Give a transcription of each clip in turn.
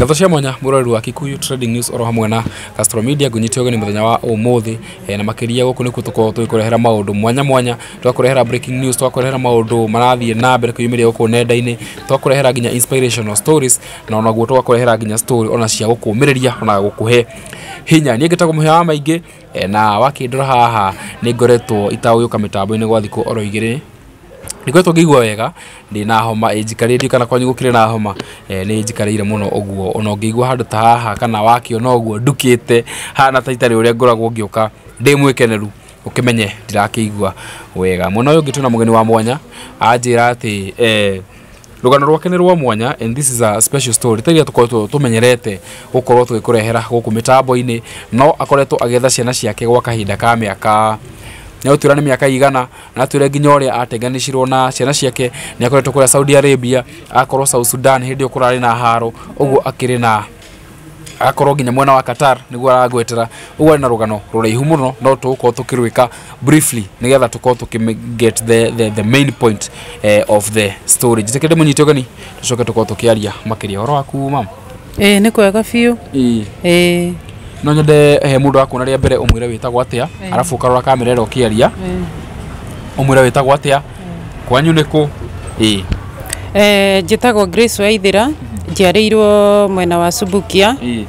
ngatho cia mwanya murori wa Kikuyu Trading News oro hamwe na Castro Media gunyitio gani muthenya wa umuthi e, eh, na makiria guku niku tuko tukurehera maundu mwanya mwanya twakurehera breaking news twakurehera maundu marathie na mbere kuyumiria guku nenda-ini twakurehera nginya inspirational stories na ona guo twakurehera nginya story ona cia gukumiriria ona he hinya niĩ ngĩtagwo mũhĩa wa maingĩ e, na wakĩndora haha nĩ ngoretwo itaũyũka mĩtambo-inĩ gwa thikũ oro igĩrĩ ngoretwo ngĩigua wega ndä na homa ĩnjikarä kana kwanyu gå kä na homa e, nä ĩnjikarä ire må no å guo ona ngĩigua handå ta haha kana wakä ona å guo ndukä te hana ta itarä å rä a ngoragwo ngä å ndä mwä keneru å kä menye ndirakä igua wega mwena å yå ngä twä na må geni wa mwanya anjä ra atä eh, rugano rwake nä rwa mwanya and this is a special story tairia tukoretwo tumenyerete gukorwo tugä kå rehera gå kå mä tambo-inä no akoretwo agä etha ciana ciake gwa kahinda ka mä aka nä agå nä mä aka igana na atwä re nginya å rä a atenganä na ciana ciake nä akoretwo kå saudi arabia akorwo south sudan hä ndä ä na haro å guo na agakorwo nginya mwena wa Qatar niguo aragwetera uguo na rugano ruraihu muno no tugukorwo tukirwika briefly nigetha tukorwo tukiget the, the, the main point eh, of the story jitikende munyite ugeni tucoke tukorwo tukiaria makiria horo waku mam eh, nä kwega biå eh no nyende he eh, mundu akuna ria mbere umwire witagwa atia arafu ukarora kamera ro kieria umwire witagwa atia kwanyu niku kå eh e, grace waithira njiarä mwena wa subukia e,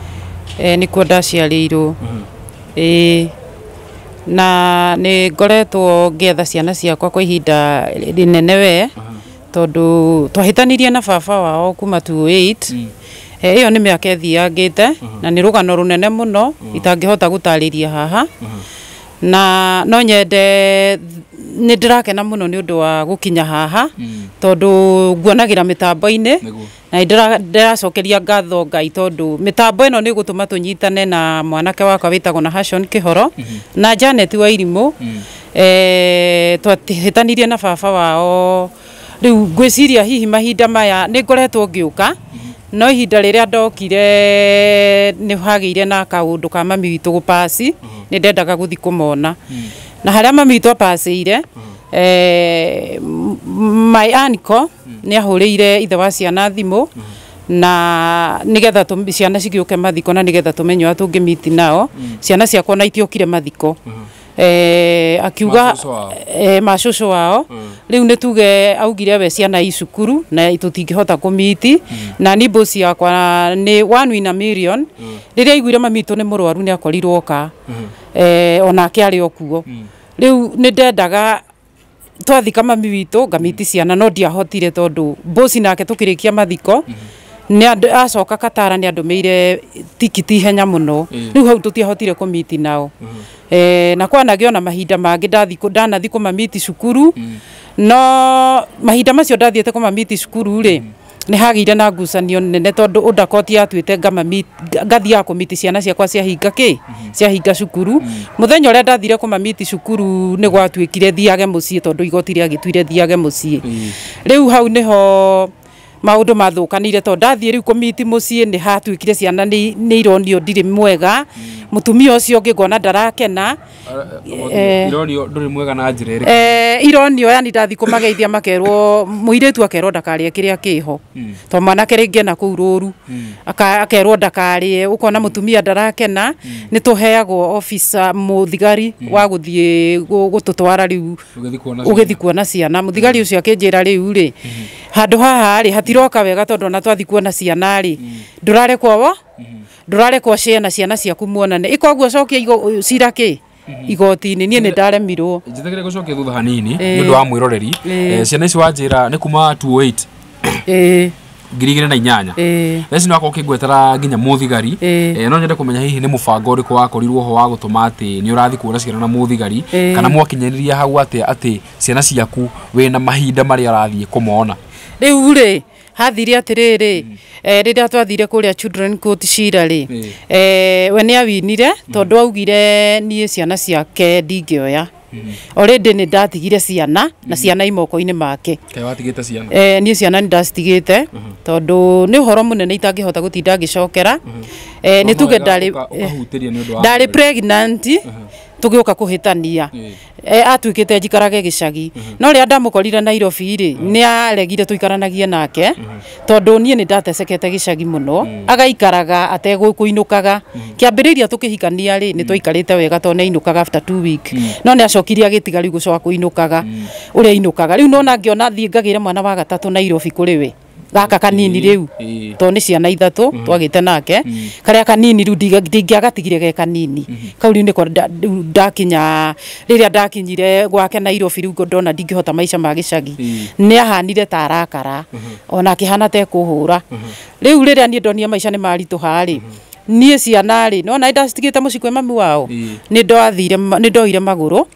eh, nä kuo ndaciarä irwo ä na nä ngoretwo ngetha ciana ciakwa kwa ihinda rä nene we tondå twahä tanirie na baba wao kuma 28 ä yo nä mä aka ĩthiangä te mhm. na nä rå gano rå nene må no mhm. itangä hota gå tarä ria haha mhm. na no nyende nä ndä rakena må no nä å ndå wa gå kinya haha tondå nguonagä ra mä tambo-inä na ndä racokeria ngatho ngai tondå mä tambo ä no nä gå tå ma tå nyitane na mwanake wakwa wä tagwo na hashon kä horo na janet wa irimå eh, twahä tanirie na baba wao riu ngwiciria hihi mahinda maya ni ngoretwo ngiuka no ihinda rä rä a ndokire nä hagä ire na kaå ka mami witå gå ni nä ndendaga gå thiä kå mona na harä a mami witå apacä ire eh, my anko nä ahå rä ire ithe wa ciana thimå na nigetha ciana cigä å ke mathiko na nigetha tå menyo a tå ngä miti nao ciana ciakwa na itiokire mathiko mm -hmm eh, akiuga macũcũ eh, wao mm. ni tuge augire we ciana icukuru na tũtingĩhota kũmiti mm. na ni mbũci yakwa ni one in a million riria mm. rĩrĩa aiguire mamitũ ni murwaru ni akorirwo ka mm. eh, onake arĩ okuo mm. riu ni ndendaga twathika mami witũ ngamiti mm. ciana no ndiahotire tondu mbũci nake tukirikia mathiko ni -hmm acoka katara nä andå mä tikiti henya må no rä u hau tå tiahotire kå miti nao eh, na kwanagä ona mahinda mangä ndanathi kå mamiti cukuru mm. no mahinda macio ndathiä te kå mamiti cukuru rä mm. nä hagä na ngucanio nene tondå ndakoti atuä ngathiaga kå miti ciana ciakwa ciahinga kä mm. ciahinga cukuru må mm. thenya å rä a ndathire kå mamiti cukuru nä gwatuä kire thiage må ciä tondå igoti rä agä tuire thiage må ciä rä u hau nä ho maundu mathukanire to ndathie riu komiti mucii ni hatuikire ciana ni ironio ndiri mwega mutumia ucio ungi ngona ndarakena ironio nduri mwega na njira iri ironio yani ndathi kumageithia makerwo muiretu akerwo ndakarĩa kiria kiho hmm. to mwanake ringi ena kuu rũru hmm. akerwo ndakarĩe ukona mutumia ndarakena hmm. ni tuheagwo officer muthigari wa guthie gututwara riu ugithi kuona ciana muthigari ucio akinjira riu ri handu haha ri gutiroka wega tondu ona twathi kuona ciana ri mm. ndurare kwawo mm-hmm. ndurare kwa ciana ciana ciaku muonane ikoguo cokia cira ki mm-hmm. igoti-inĩ ni nĩ ndaremirwo njĩtĩkĩre gucokia thutha hanini eh. ni ũndũ wa mwĩroreri eh. Eh, ciana ici wanjira ni kuma 28 ngiri igĩrĩ na inyanya tha ici nĩwakorwo ũkĩngwetera nginya mũthigari no nyende kũmenya hihi nĩ mũbango ũrĩkũ wakorirwo ho wa gũtũma atĩ nĩ ũrathiĩ kuona ciana na mũthigari kana mwakinyanĩria hau atĩ atĩ ciana ciaku na mahinda marĩa arathiĩ kũmona rĩu rĩ hathire atiriri hmm. eh, riria twathire kuria children court shira ri hmm. eh, we ni awinire hmm. tondu augire ni ciana ciake ndingioya already nä ndatigire ciana na ciana imoko-inä make eh, niä ciana nä ndacitigä te tondå nä å horo må nene itangä hota gå tinda ngä cokera eh, nä tuge ndarä tugioka kuhitania e eh, atuikite njikarage gicagi mm-hmm. no ria ndamukorire Nairobi ri mm-hmm. ni aregire tuikaranagie nake mm-hmm. tondu nie ni ndatecekete gicagi muno agaikaraga ategwikuinukaga kiambiriria tukihikania ri ni tuikarite wega to ne inukaga after 2 week no ni acokirie agitiga riu gucoka kuinukaga uri inukaga riu nona ngiona thie mwana wa gatatu Nairobi kuri we gaka kanini mm-hmm. rä u mm-hmm. to nä ciana ithatu mm-hmm. twagite nake karia kanini riu ndingiagatigire ge kanini kau riu niko ndakinya riria ndakinyire gwake nairobi riu ndona ndingihota maica ma gicagi ni ahanire ta arakara ona akihana rä rä a niä ndonia maica ni marituha ri niä ciana rä nona ndacitigä te må ciä mami wao nä ndoire magå rå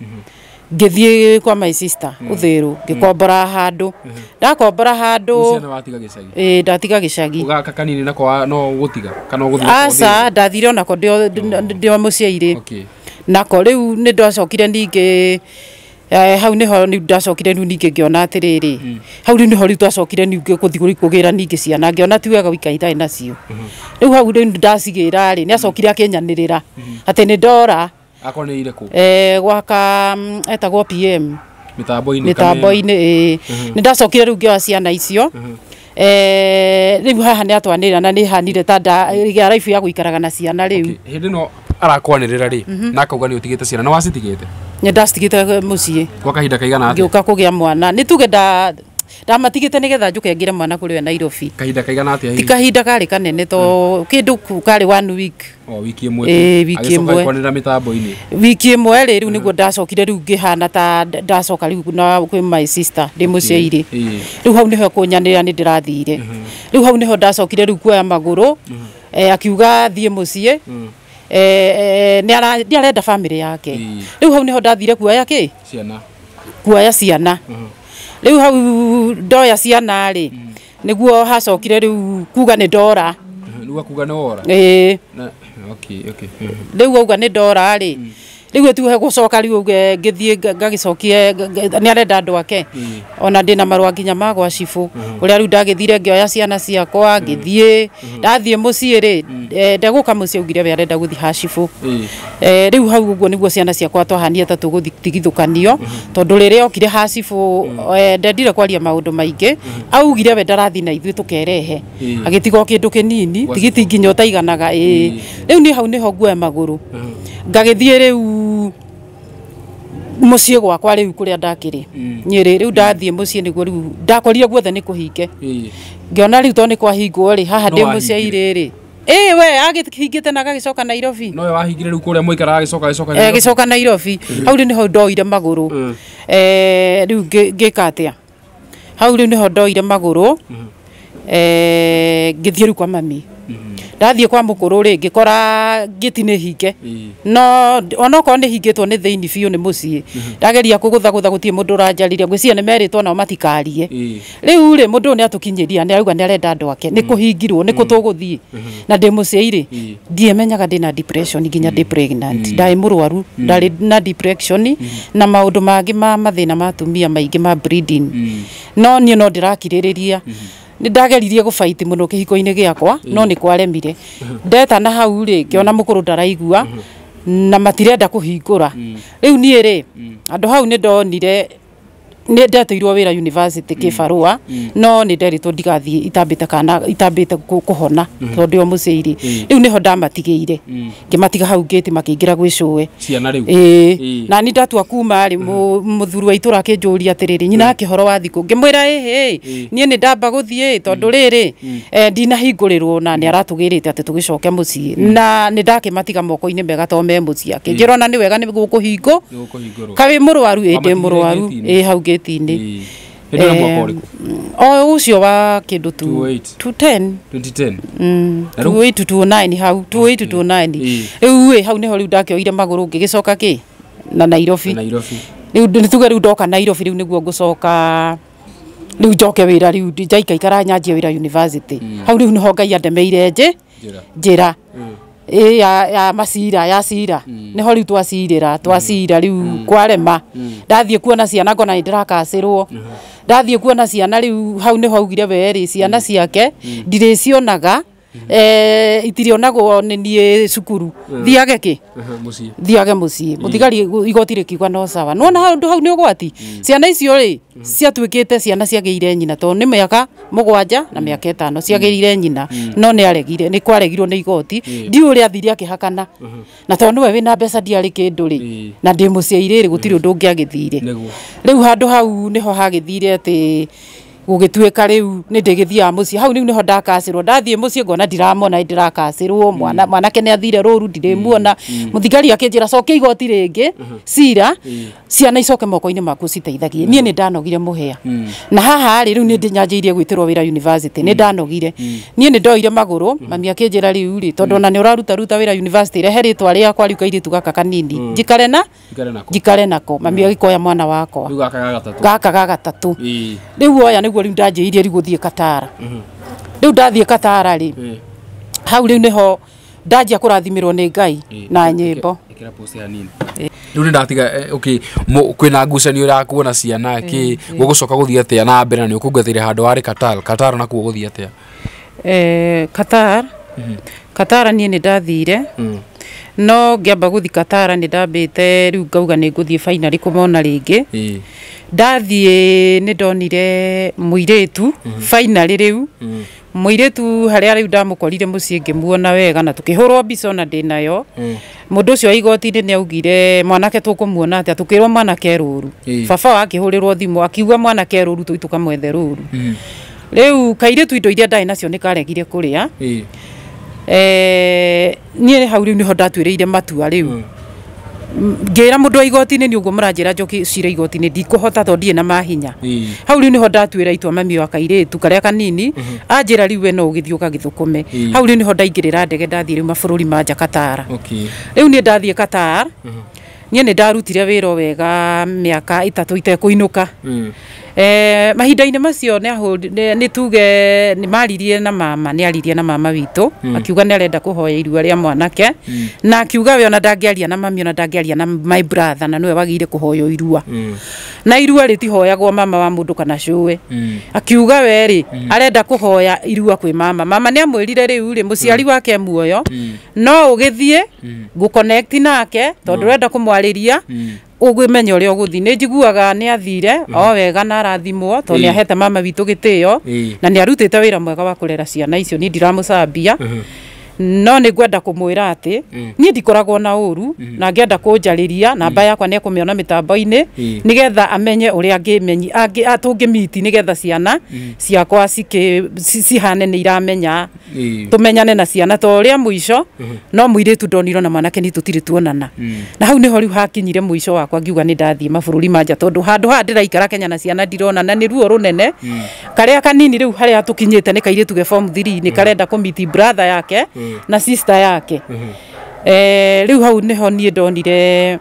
ngĩthiĩ kwa my sister uthiru mm. mm. ngĩkombora handu mm. ndakombora handu ĩ ndatiga gicagi ugaka kanini nako no gutiga kana ũgũthiĩ aca ndathire onako ndĩ o oh. mũciairĩ nako rĩu nĩ ndacokire ningĩ eh, hau ni ho ni ndacokire rĩu ningi ngiona atiriri hau ni ho rĩu twacokire ningĩ kuthiguri kugira ningi ciana ngiona ti wega wika itai nacio mm-hmm. riu hau rĩu ri ni acokire mm-hmm. akĩnyanĩrĩra mm-hmm. atĩ ni ndora akoneire ku eh gwaka mm, etagwo PM mitambo-inä mitambo-inä uhuh. nä ndacokire rä u ngä ciana icio uhuh. rä u haha nä atwanä rä ra na nä hanire ta gä a raibu ya gå ikaraga na ciana rä hindi no arakwanä rä ra rä uhuh. na akauga nä å tigä te ciana no wacitigä te nä ndacitigä te må ciä kaigana ngä å ka kå gä a mwana nä tuge ndamatigite nä getha njuke ngire mwana kuri we nairobi kahinda kaigana atia hi kahinda karä kanene to hmm. kindu ndå one week wiki ä eh, wiki ä mwe wiki ä mwe rä rä u nä guo hmm. ndacokire rä u ngä hana ta ndacoka rä na kwä my sister ndä må ciairä rä hau nä ho kå nyanä ra nä ndä hau nä ho ndacokire rä u kuoya magå rå hmm. eh, akiuga thiä må ciä nä arenda bamä yake riu hau nä ho ndathire kuoya ciana kuoya ciana riu hau ndoya ciana ri niguo hacokire riu kuga ni ndora kuga ni wora ĩĩ rĩu auga nĩ ndora rĩ mm rä u tiuhe gå coka rä u ngä thiä ngagä cokie nä arenda andå ake mm-hmm. ona ndä na marå a nginya magwa cibå å mm-hmm. rä a rä u ndagä thire ngä oya ciana ciakwa mm-hmm. ngä thiä ndathiä må ciä rä eh, ndegå ka må ciä augire we arenda gå thiä ha cibå rä u hau å guo nä guo ciana ciakwa twahania ta tå gå tigithå kanio tondå rä rä a okire ha cibå eh, ndendire kwaria maå ndå maingä augire we ndarathiä na ithuä tå kerehe agä tiga kä ndå kä nini tigiti nginya å taiganaga ä rä u nä hau nä ho nguoya magå rå ngagä thiä rä u muciä gwakwa rä u kå rä a ndakärä mm. nyä rä rä u ndathiä må ciä nä guo rä u ndakorire guothe nä kå hinge ngä ona rä u tondå nä kwahingwo rä haha ndä må ciairä rä ä we agä te na agagä coka nairobi nowe wahingire rä u kå rä a må ikara nairobi mm. hau rä u nä ho ndoire magå mm. eh, rå rä u ngä ka a hau rä u nä ho ndoire magå rå eh, ngä thiä rä u kwa mami ndathiä kwa må kå rå rä ngä kora ngä ti nä hinge no onokorwo nä hingä two nä thä ini biå nä må ciä mhm. ndageria kå gå thagå tha gå tiä må ndå å ranjarirä ngwä cia nä merä two nao matikarie rä u rä må ndå å yå nä atå kinyä ria nä arauga nä arenda andå ake nä mhm. kå hingirwo nä mhm. kå tå gå thiä na ndä må ciä irä ndiä menyaga ndä na nginya ndä ndarä må rwaru ndarä na na maå ndå mangä ma mathä na matumia maingä ma no niä no ndä rakirä rä ria nä ndageririe gå baiti må no kä hiko-inä mm. gä akwa no nä kwaremire na hau rä ngä ona må mm. kå rå ndaraigua mm. na matirenda kå hingå ra rä u niä rä andå hau nä ndonire nä ndeteirwo wä ra university mm. kä barå mm. no nä nderitwo ndigathiä itambä kana itambä te kå hona mm. tondå o må cä iri rä u nä ho ndamatigä ire ngä matiga hau ngä ti makä ingä ra gwä cåe na ni ndatua kuma rä må thuri wa itå ra akä njå ria atä rä rä nyina akä horo wa thikå ngä mwä ra ähä niä nä ndamba gå thiä tondå rä rä ndinahingå rä rwo na nä aratå gä rä te atä tå gä coke må ciä na nä ndakä matiga moko-inä mega to me må ciake njä rona nä wega nä gå kå hingå kawä må rwaru ä ndä må rwaru ä hau ngä gate-inä o ucio wa kä ndå 210 hau 2829 rä u hau nä ho rä u ndakäoire magå rå ngä gä coka kä na nairobi nä tuge rä u ndoka nairobi rä u nä guo ngå coka rä u njoke wä ra rä u njaikaikara nyanjie wä ra university mm. hau rä u nä ho ngai andemeire njä njä ra ä ya, ya macira ya mm. nä ho rä u twacirä mm. twacira rä u mm. kwarema mm. ndathiä kuona ciana ngona nä ndä rakacä rwo ndathiä kuona ciana rä u hau nä haugire werä ciana ciake ndirä cionaga mm Eh, itirionagwo ni niä cukuru eh. thiage kä eh, thiage må ciä må igoti kiuga no sawa nona handå hau nä å gwati mm. ciana icio rä mm. ciatuä kä te ciana ciagä ire nyina tondå nä mä aka må gwanja na mä mm. aka ätano ciagä ire nyina no nä aregire nä kwaregirwo nä igoti ndiå rä athiri akä hakana mm-hmm. na to nä we wä na mbeca ndiarä kä ndå na ndä må ciairä rä gå tirä å ndå ngä agä thire rä u handå hau nä ho hagä thire gugituika riu ni ndigithiaga mucii hau riu niho ndakacirwo ndathii mucii ngona ndiramona ndirakacirwo mm. mwana mwanake ni athire ruru ndirimuona muthigari mm. mm. akinjira coke igoti ringi uh-huh. cira ciana icoke moko-ini maku citeithagie nie uh-huh. ni ndanogire muhea na haha ri riu ni ndinyanjiirie gwitirwo wira university ni ndanogire nie ni ndoire maguru mami akinjira riu ri tondu ona ni uraruta ruta wira university rehe ritwa riakwa riu kairitu gaka kanini jikare na njikare nako mami agikoya mwana wakwa gaka gagatatu riu oya ni niguo riu ndanjiirie riu guthie katara mhm. riu ndathie katara ri hau riu niho ndanjia kurathimirwo ni ngai na nyimbo riu ni ndatiga okay kwina ngucanio irakuona ciana ki gugucoka guthie atia na mbere na ni ukungathire handu wari katar katar nakuo guthie atia Katara mhm. Katara niä nä ndathire mhm no ngiamba gũthi katara ni ndambĩte rĩu ngauga nĩ ngũthiĩ finally kũmona rĩngĩ ndathiĩ nĩ ndonire mũirĩtu mhm. finally rĩu mhm. mũirĩtu harĩa rĩu ndamũkorire mũciĩ ngĩmuona wega na tukihurwa mbica ona ndĩnayo mũndũ ucio igoti-inĩ nĩ augire mwanake tukumuona atia tukirwa mwanake ruru baba wa akĩhũrĩrwo thimũ akiuga mwanake ruru tũi tũkamwethe rũru mhm. rĩu kairĩtu indo iria ndarĩ nacio nĩ karegire kũrĩa Eh, niä hau rä u nä ho ndatuä rä ire matua rä u mm. ngä ra må ndå wa igoti-inä nä å guo må ranjä ra njoki cira igoti-inä ndikå hota tondå na mahinya hau rä u nä ho ndatuä ra itua mami wa kairä tu karä a kanini mm-hmm. anjä ra rä u we no å gä thiä å kagä thå kå me hau rä u nä ho ndaingä rä ra ndege ndathiä rä u mabå rå ri manja katara rä u nä ndathiä katara mm-hmm. niä nä ndarutire wä ro wega mä aka ä tatå itekå inå ka mm eh, mahinda-inĩ macio nĩ tuge maririe na mama nĩ aririe na mama witũ mm. akiuga nĩ arenda kũhoya irua rĩa mwanake mm. na akiuga we ona ndangĩaria na mami ona ndangĩaria na my brother na nĩwe wagĩire kũhoya irua mm. na irua rĩtihoyagwo mama wa mũndũ kana cũĩ mm. akiuga we rĩ mm. arenda kũhoya irua kwĩ mama mama nĩ amwĩrire rĩu rĩ mũciari mm. wake muoyo mm. no ũgĩthiĩ mm. ngũkonekti nake tondũ hmm. ũrenda mm. kũmwarĩria mm ũgĩmenya ũrĩa ũgũthiĩ nĩ njiguaga nĩ athire o mm. wega na arathimwo tondũ nĩ ahete mama witũ gĩtĩo na nĩ arutĩte wĩra mwega wa kũrera ciana icio ni niĩ ndiramũcambia no nä ngwenda kå mwä ra atä mm. niä ndikoragwo na å ru mm. na ngä kånjarä ria namba mm. yakwa nä ekå mä ona mä tambo-inä nä getha amenye å rä a tå ngä miti nä getha ciana ciakwa cihane nä iramenya tå menyane na ciana to å rä a må ico mm-hmm. no må irä tu ndonirwo na mwanake nä tå tirä tuonana na hau nä ho rä u hakinyire må ico wakwa ngiuga nä ndathiä mabå rå ri manja tondå handå haha ndä raikara kenya na ciana ndironana nä ruo rå nene karä a kanini rä u harä a tå kinyä te nä kairä tuge form nä karenda kå miti brother yake mm. Mhm. na sister yake mhm. eh riu hau niho nie ndonire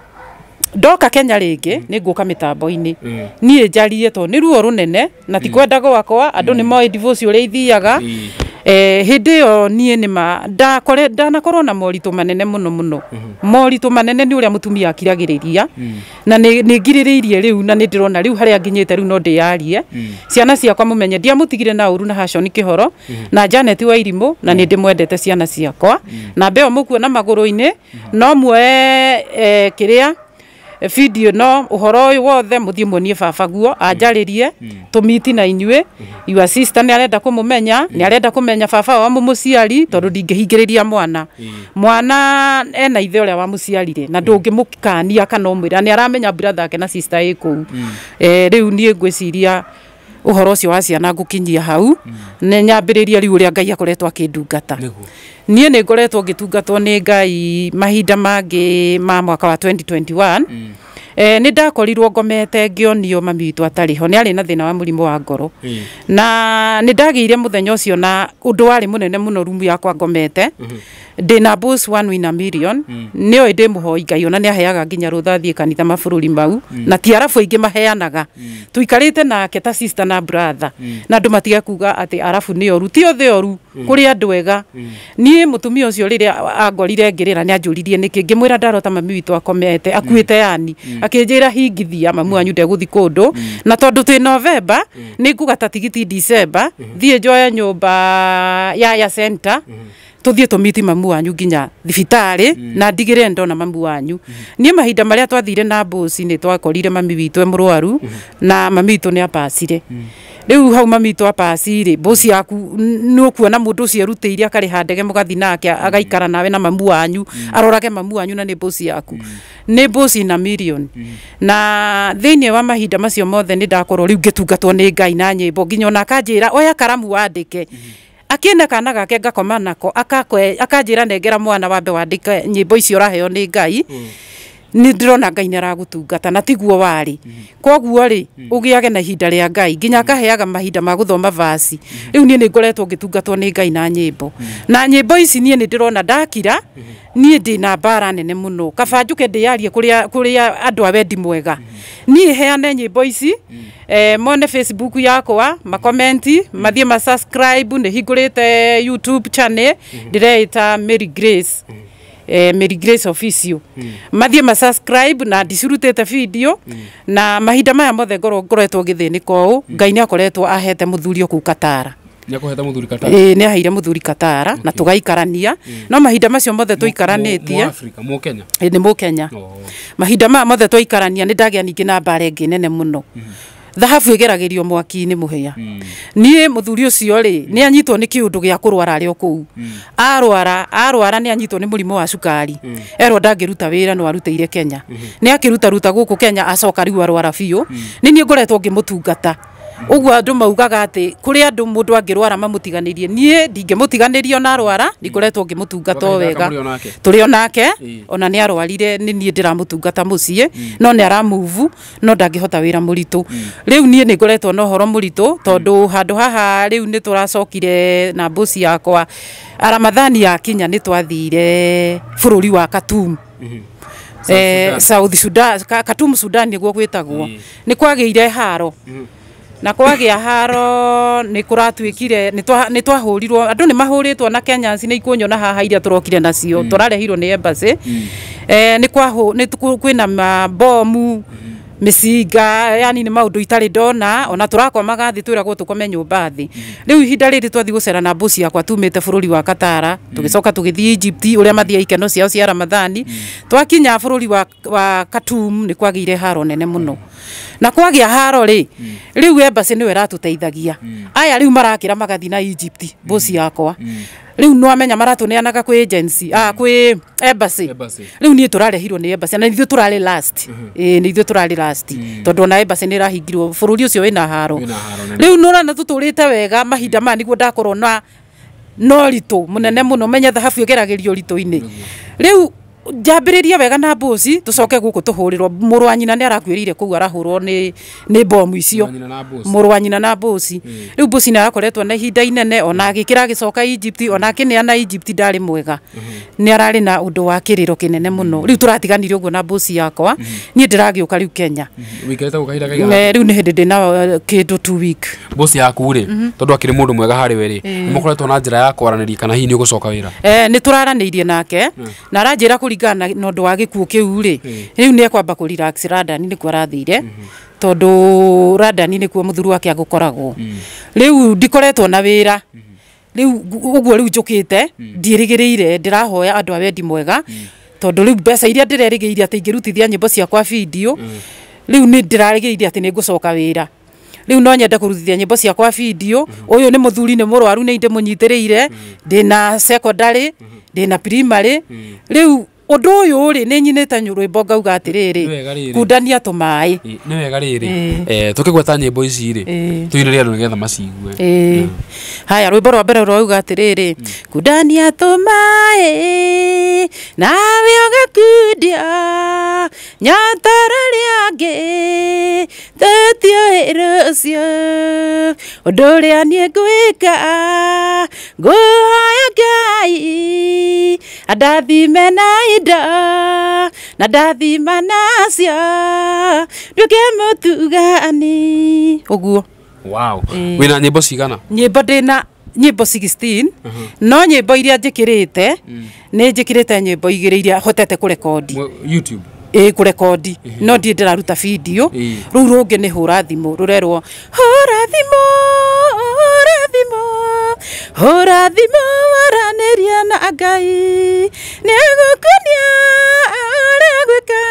ndoka Kenya ringi mm. ni nguka mitambo-ini mm. nie njarie to ni ruo runene na tikwenda mhm. gwakwa andu ni moe divorce uri ithiaga eh hindi yo nie ni ma kore da na to manene muno muno mhm. to manene ni uria mutumia akiragiriria mm. na ni ngiririirie riu na ni ndirona riu haria nginyite riu no yarie mm. ciana ciakwa mumenye tigire na uru na hashoni kihoro mm. na Janet wa irimu na ni mwendete ciana ciakwa na mbeo mukuona maguru-ini no muoe eh, kiria Eh, video no uhoro uyu wothe muthie muonie baba guo mm. anjaririe mm. tumiti na inyue mm. your sister ni arenda kumumenya ni arenda kumenya baba wa mumuciari tondu ndingihingiriria mwana mwana ena ithe uria wa muciarire na ndungimukania kana umwira ni aramenya brother ake na sister iku eh riu nie ngwiciria uhoro ucio wa ciana ngukinyia hau mm. ne nyambä riu å rä a ngai akoretwo kindungata niä nä ngoretwo ngitungatwa nä ngai mahinda mangä ma mwaka wa 2021 mm. Eh, nä ndakorirwo ngomete ngionio mami witå atarä ho nä arä na thä na wa må rimå wa ngoro mm. na nä ndagä ire må thenya å cio na å ndå warä må nene må no rumu yakwa ngomete mm -hmm ndä hmm. na wina million mm. nä oä ndä må hoi ngai ona nä aheaga nginya rå tha thiä kanitha mafururi rå mau hmm. na ti arabu aingä maheanaga hmm. tuikarite na keta sister na brother na ndu matiga kuga ati arabu nä oru ti othe oru kuri andu ega ni niä ucio tumia angorire ngirira ni anjuririe niki ngimwira ririe ndarota mami witå akomete akuite yani akinjira hingithia mamu wanyu ndegå thi kå na tondu twi november ni nä tigiti december thie joya njoe ya ya center tuthie tumiti mamu wanyu nginya thibitari mm. na ndigire ndona mamu wanyu mm-hmm. nie mahinda maria twathire na mbuci ni twakorire mami witu e murwaru mm-hmm. na mami witu ni apacire mm. riu hau mami witu apacire mbuci yaku ni ukuona mundu ucio erutire akari handege mugathi nake mm. agaikara nawe na mamu wanyu arorage mamu wanyu na ni mbuci yaku ni mbuci na million na thiini wa mahinda macio mothe ni ndakorwo riu ngitungatwo ni ngai na nyimbo nginya ona akanjira oya karamu wandike mm -hmm akienda kana gake ngakoma nako akanjira nengera mwana wambe wandike nyimbo icio ũraheo ni ngai ni hmm. nä ngai ni aragåtungata na tiguo wari hmm. koguo ri ugiage hmm. gä age na ihinda rä ngai nginya akaheaga mahinda ma gå thoma vaci rä nä ngoretwo ngitungatwo tungatwo ngai na nyä mbo na nyimbo ici niä nä ndä rona ndakira niä ndä na mbara nene må no ndiyarie kuria ke ndä yarie andå a wendi mwega mm -hmm ni heane nyä mbo ici mm. eh, mone facebook yakwa makomenti mm. mathiä masubscribe nä hingå youtube channel mm-hmm. ndä reä mary grace mm. Eh, Mary Grace Officio mm. mathiä masubscribe na ndicurutä te video mm. na mahinda maya mothe ngorwo ngoretwo ngä thä nä ka å ngai nä akoretwo ahete må thuri katara nĩakuhete mũthuri katara ĩĩ nĩ aheire mũthuri katara na tũgaikarania no mahinda macio mothe tũikaranĩtie nĩ mũkenya oh. mahinda ma mothe twaikarania ni ndagĩa ningi na bare ĩngĩ nene muno. Hmm. thahabu ĩgeragĩrio mwaki-inĩ mũhĩa hmm. Nie mũthuri ucio ri hmm. ni anyitwo ni kiundu gĩa kurwara ri o arwara arwara ni anyitwo ni murimo wa cukari erwo ndangĩruta wira no arutĩire Kenya Ni akiruta ruta guku Kenya acoka rĩu arwara biũ Ni niĩ ngoretwo ngĩmũtungata uguo andu maugaga ati kuri andu mundu angirwara mamutiganirie nie ndingimutiganirie ona arwara ndikoretwo ngimutungata wega turi onake ona ni arwarire ni nie ndiramutungata mucii no ni aramuvu no ndangihota wira muritu riu nie ni ngoretwo no horo muritu tondu handu haha riu ni turacokire na mbuci yakwa aramathani yakinya ni twathire bururi wa katumu eh, South Sudan Khartoum Sudan niguo gwitagwo ni kwagiire haro mm -hmm na kwagia haro nä kå ratuä nä twahå rirwo andå nä mahå rä na kenyans nä ikå nyona haha iria tå rokire nacio tå ni nä eh ni kwa kwä na mabomu mm micinga yani ni maundu itari ndona ona turakomaga thi twiragwo tukome nyumba thi mm. riu ihinda riri twathi gucera na mbuci yakwa tumite bururi wa katara mm. tugicoka tugithi Egypt uria mathia ikeno ciao cia Ramadhani mm. twakinya bururi wa, wa Khartoum ni kwagire haro nene muno na kwagia haro ri riu embassy niwe ratuteithagia aya riu marakira magathi na Egypt mbuci yakwa riu no amenya maratuneanaga kwä agency ah kwä embassy riu niä tå rarehirwo nä embassy na ithuä tå last eh nä ithuä tå rarä last mm. tondå ona embassy nä rahingirwo bå rå ri å cio wä na haro rä u nona tå tå rä te wega mahinda maya niguo ndakorwo na no ritå må nene må no menya thahabu ä geragä rio ritå-inä njambĩrĩrie wega na mbũci tũcoke guku tũhũrĩrwo mũrũ wa nyina nĩ arakuĩrĩire kũu arahũrwo nĩ nĩ bomu icio mũrũ nyina na mbũci riu hmm. mbũci nĩ arakoretwo na ihinda inene ona agĩkĩra agĩcoka Egypt ona na Egypt ndarĩ mwega hmm. ni ararĩ na undu wa kiriro kinene muno hmm. riu tũratiganire ũguo na mbũci yakwa niĩ ndĩragĩũka riu Kenya riu ni hĩndĩ ndĩna uh, kĩndũ two week mbũci yaku ri mhm. tondu akĩrĩ mundu mwega hari we ri eh. nĩ mũkoretwo na njĩra ya kwaranĩria kana hihi nĩ wira eh ni tũraranĩirie nake na aranjĩra kũringana na ũndũ wa gĩkuũ kĩu rĩ rĩu nĩ ekwamba kũ relax London nĩkuo arathire mm-hmm. tondũ London nĩkuo mũthuri wake agũkoragwo mm. rĩu ndikoretwo na wĩra mm-hmm. rĩu ũguo rĩu njũkĩte mm. ndiĩrĩgĩrĩire ndĩrahoya andũ a wendi mwega mm. tondũ rĩu mbeca iria ndĩrerĩgĩire atĩ ingĩrutithia nyĩmbo ciakwa bindiũ rĩu nĩ ndĩrarĩgĩire atĩ nĩ ngũcoka wĩra rĩu no nyende kũrutithia nyĩmbo ciakwa bindiũ mm-hmm. ũyũ nĩ mũthuri nĩ mũrwaru nĩ ndĩmũnyitĩrĩire ndĩna secondary ndĩna primary rĩu undu uyu ri ni nyinite rwimbo ngauga atiriri kundania tumai ni wega riri tukigweta nyimbo ici ri tuirire andu nigetha macigue haya rwimbo rwa mbere rwauga atiriri mm. kundania tumai nawe ugakundia nyotoro riangi tutio Odo undu uria nie ngwika nguhoya ngai andathime naye ida na ndathima nacio ndũkĩmũtugani ũguo wow. na eh. wĩna nyĩmbo cigana nyä mbo ndä 16 uh -huh. no mbo iria rä mm. nyä mbo igä igire iria hotete kå youtube ä kå rekondi eh. no ndiä ndä raruta bindio eh. rä u rå ngä nä hå ra thimå rå rerwo hå ra thimå hå ra thimå ũrathimo waranĩria na ngai nĩgũkenia ũrĩa gwĩka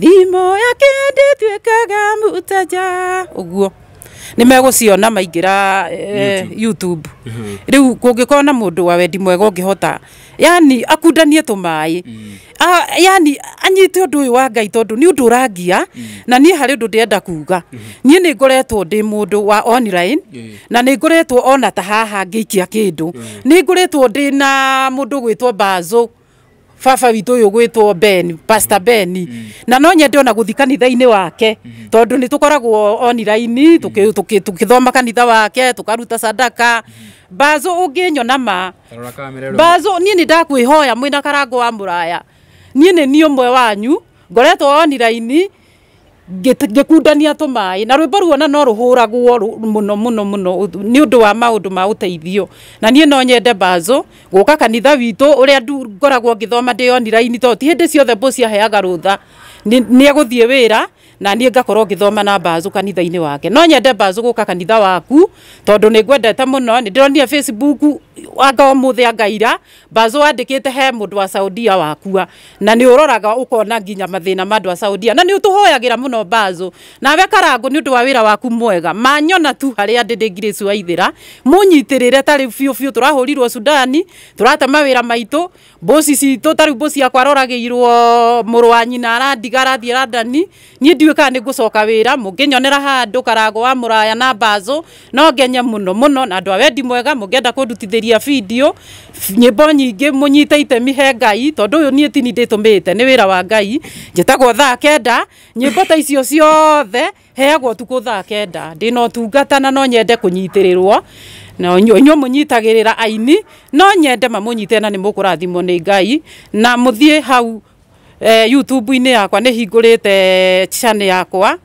thimo yake ndĩtuĩkaga mutaja ũguo nä megåciona maingä ra youtube rä u kå ngä na må ndå wa wendi mwega å ngä hota yani akundanie tå maä mm. ah, yani anyite å ndå å yå wa ngai tondå nä å ndå å rangia mm. na niä harä å ndå ndä kuga mm-hmm. niä nä ngoretwo ndä må ndå wa online na nä ngoretwo ona ta haha ngä ikia kä ndå nä ndä na må ndå gwä baba witå å yå gwä two ben pasta mm. na no nyende ona gå thi kanitha-inä wake mm. tondå nä tå koragwo oniraini tå kä thoma kanitha wake tå karuta sadaka mbazo å ngä nyona ma bazo niä nä ndakwä hoya mwä na karango wa må raya niä nä niå mwe wanyu ngoretwo oniraini tå maä na rwĩmbo ruo na no rũhũragwo mũno mũno nä å ndå wa ndå ma teithio na niä no nyende gå ka kanitha rä a ngoragwo ngĩthoma ndĩ online tondũ ti hĩndĩ ciothe mbũ ciaheaga egå thiä wä ra na niä ngakorwo thoma na mbaazũ kanitha inä wake no nyende gå ka kanitha waku tondå nä ngwendete mũno nĩ ndĩronire facebook anga umuthi anga ira mbazo wandikite he mundu wa saudia wakua na ni uroraga ukona nginya mathina ma andu a saudia na ni utuhoyagira muno mbazo nawe karangu ni undu wa wira waku mwega manyona tu haria ndi ndingiricu wa ithira munyitirire tari biu biu turahurirwo sudani turate mawira maitu mbuci citå tarä u mbå ciakwa roragä irwo må rå wa nyina arandiga arathiä randani niä ndiä kana nä ngå coka wä ra må ngä nyonera handå karago wa må raya na mbazo no ngenye må no må no na andå a wendi mwega må ngä enda kå ndutithä gũthomithia video nyĩmbo nyingĩ munyita itemi he ngai tondå å yå niä tini ndä tå mä te nä wä ra wa ngai njä tagwo thaa kenda nyĩmbo ta icio ciothe heagwo tukå thaa kenda ndä na na no nyende kå nyitä rä rwo na nyo må nyitagä rä ra aini no nyende mamå nyite na ni må kå rathimwo ngai na må thiä hau eh, youtube ine yakwa nä hingå rä te chane yakwa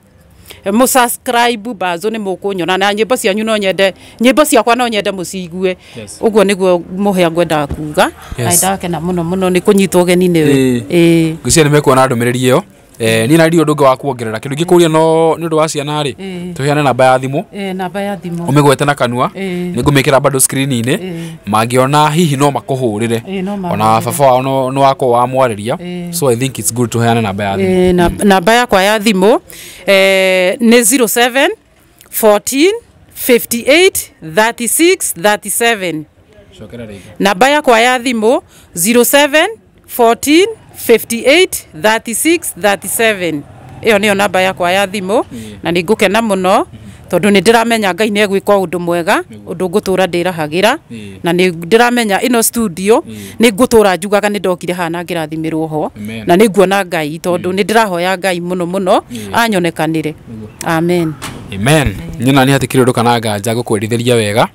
mu subscribe bazo ni mukunyona na nyimbo cianyu no nyende nyimbo ciakwa no nyende muciigue uguo niguo muhe ngwenda kuga na ndakena muno muno ni kunyitwo geni ni we eh gucia ni mekuona ndumiriri iyo eh ni na ndio ndunge wa kuongerera kindu ngikuria no ni ndu wa ciana ri eh. tuheane namba ya thimu eh namba ya thimu umigwete na kanua eh. ni ngumikira bado screen ine eh. magiona hihi no makuhurire ona fafa wao no wako wa mwariria so i think it's good to tuheane namba ya thimu namba yakwa ya thimu eh ni 07 14 58 36 37 namba yakwa ya thimu 07 14 58 58 36 37 iyo niyo namba yakwa ya thimu na ningukena muno mm-hmm. tondu ni ndiramenya ngai ni egwika undu mwega undu ngutura ra na ni ndiramenya ino studio ni ngutura njugaga ni ndokire hana rwo ho na ni nguona ngai tondu mm. ni ndirahoya ngai muno muno anyonekanire amen amen nyona ni hatikire ndu kana nganja ria wega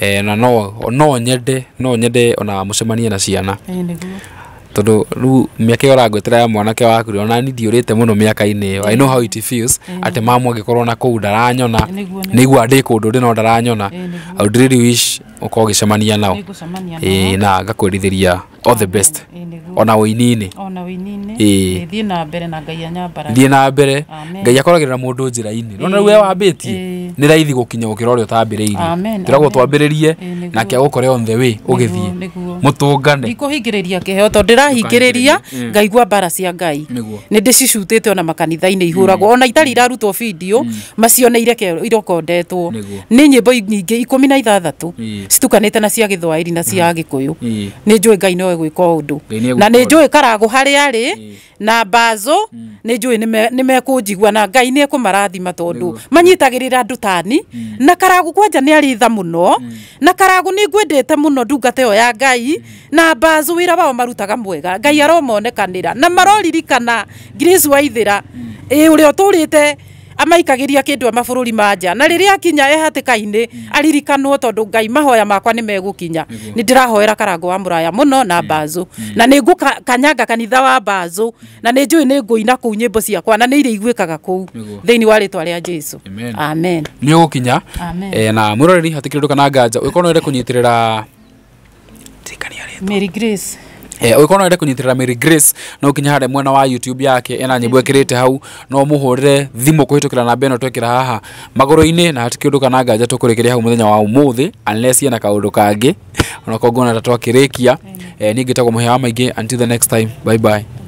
eh, na no no nyende no nyende ona mucemanie na ciana tondu riu miaka iyo rangweterera ya mwanake waku ona onani ndiurite muno miaka-ini iyo i know how it feels mm. ati mamu korwo na u ndaranyona nigua kå ndå ndi no ndaranyona i korwo really wish ukorwo nao nao na ria all the best ona winini inĩ thiĩ na mbere ngai akoragĩrĩra mũndũ njĩra-inĩ nona rĩu we wambĩtie nĩ raithi gũkinya gũkĩra ũrĩa ũtambĩrĩirie tũragwo twambĩrĩrie nake agũkore on the way ũgĩthiĩ mũtũngane ndikũhingĩrĩria kĩheo tondũ ndĩrahingĩrĩria ngaigua mbara cia ngai nĩ ndĩcicutĩte ona makanitha-inĩ ihũragwo mm. ona itarĩ mm. irarutwo bindiũ mm. macioneire irokondetwo nĩ nyĩmbo nyingĩ ikũmi na citukanä te na cia gĩthwaĩri na cia gĩkũyũ nĩ njũĩ ngai no gwika undu na ni njui karagu haria ari na bazo ni njui ni mekunjigua na ngai ni ekumarathima tondu manyitagirira andu tani na karagu kwanja ni aritha muno na karagu ni ngwendete muno ndungata yo ya ngai na bazo wira wao marutaga mwega ngai aromonekanira na maroririkana grace waithira ä å rä a å tå rä te amaikagiria kindu mabururi ma nja na riri akinya e hatikaini mm. aririkanwo tondu ngai mahoya makwa ni megukinya ni ndirahoera karango wa muraya muno na mbazu mm. mm. na ni kanyaga kanitha wa mbazu na ni njui ni nguina kuu nyimbo ciakwa na ni iria iguikaga kuu thiini wa ritwa ria jesu amen ni ugukinya eh, na muroreri hatikiriruka na nganja uikorwo no ire kunyitirira Mary Grace Eh, ũkorwo no ende kũnyitĩrĩra Mary Grace no kinya harĩa mwena wa YouTube yake ena nyĩmbo ĩkĩrĩte hau no mũhũrĩre thimũ kũhĩtũkĩra na beno twekĩra haha magũrũ-inĩ na hatikĩũndũ kana nganja tũkũrĩkĩria hau mũthenya wa umuthi unless ena kaundu kangĩ ona kongona ta twakĩrĩkia eh, ningĩ tagwo mũhĩa wa maingĩ until the next time bye bye